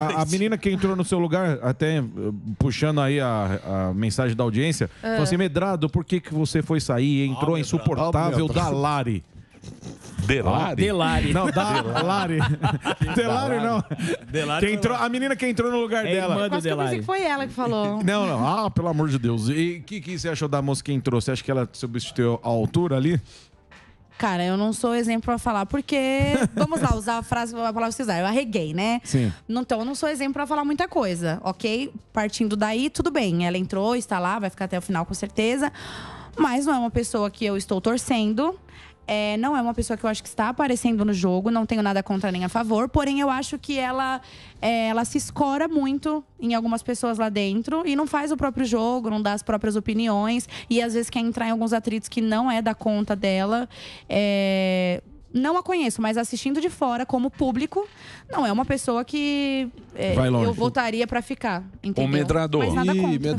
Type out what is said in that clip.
A, a, menina que entrou no seu lugar, até eh, puxando aí a, a mensagem da audiência, é. falou assim: Medrado, por que, que você foi sair? e Entrou ah, insuportável da Lari. Delari? Delari. Não, da Delari. Delari não. Delari. entrou, a menina que entrou no lugar é dela. Irmã do Delari. Que foi ela que falou. Não, não. Ah, pelo amor de Deus. E o que, que você achou da moça que entrou? Você acha que ela substituiu a altura ali? Cara, eu não sou exemplo para falar, porque. Vamos lá, usar a frase, a palavra que usar. Eu arreguei, né? Sim. Então, eu não sou exemplo para falar muita coisa, ok? Partindo daí, tudo bem. Ela entrou, está lá, vai ficar até o final com certeza. Mas não é uma pessoa que eu estou torcendo é, não é uma pessoa que eu acho que está aparecendo no jogo, não tenho nada contra nem a favor, porém eu acho que ela, é, ela se escora muito em algumas pessoas lá dentro e não faz o próprio jogo, não dá as próprias opiniões e às vezes quer entrar em alguns atritos que não é da conta dela. É não a conheço, mas assistindo de fora como público, não é uma pessoa que é, eu votaria para ficar. Entendeu? medrador. Mas nada contra. Ih, medra